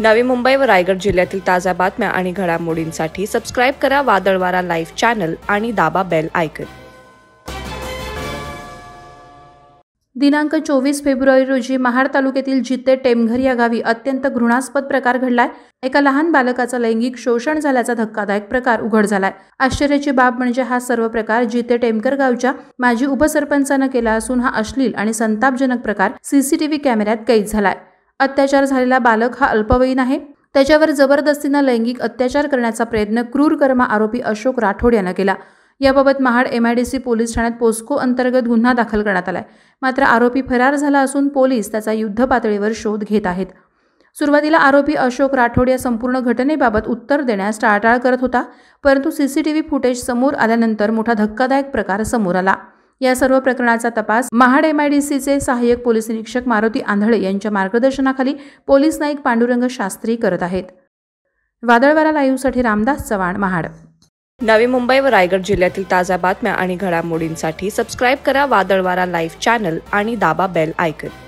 नवी मुंबई व रायगड जिल्ह्यातील ताज्या बातम्या आणि घडामोडींसाठी सबस्क्राईब करा वादळवारा लाईव्ह चॅनल आणि दाबा बेल आयकन दिनांक चोवीस फेब्रुवारी रोजी महाड तालुक्यातील जिते टेमघर या गावी अत्यंत घृणास्पद प्रकार घडलाय एका लहान बालकाचा लैंगिक शोषण झाल्याचा धक्कादायक प्रकार उघड झालाय आश्चर्याची बाब म्हणजे हा सर्व प्रकार जिते टेमकर गावच्या माजी उपसरपंचानं केला असून हा अश्लील आणि संतापजनक प्रकार सीसीटीव्ही कॅमेऱ्यात कैद झालाय अत्याचार झालेला बालक हा अल्पवयीन आहे त्याच्यावर जबरदस्तीनं लैंगिक अत्याचार करण्याचा प्रयत्न क्रूर कर्मा आरोपी अशोक राठोड यानं केला याबाबत Mahad M I D C police ठाण्यात पोस्को अंतर्गत गुन्हा दाखल करण्यात आलाय मात्र आरोपी फरार झाला असून पोलीस त्याचा युद्ध पातळीवर शोध घेत आहेत सुरुवातीला आरोपी अशोक राठोड या संपूर्ण घटनेबाबत उत्तर देण्यास टाळटाळ करत होता परंतु सीसीटीव्ही फुटेज समोर आल्यानंतर मोठा धक्कादायक प्रकार समोर आला या सर्व प्रकरणाचा तपास महाड एमआयडीसीचे सहाय्यक पोलीस निरीक्षक मारुती आंधळे यांच्या मार्गदर्शनाखाली पोलीस नाईक पांडुरंग शास्त्री करत आहेत वादळवारा लाईव्हसाठी रामदास चव्हाण महाड नवी मुंबई व रायगड जिल्ह्यातील ताज्या बातम्या आणि घडामोडींसाठी सबस्क्राईब करा वादळवारा लाईव्ह चॅनल आणि दाबा बेल आयकन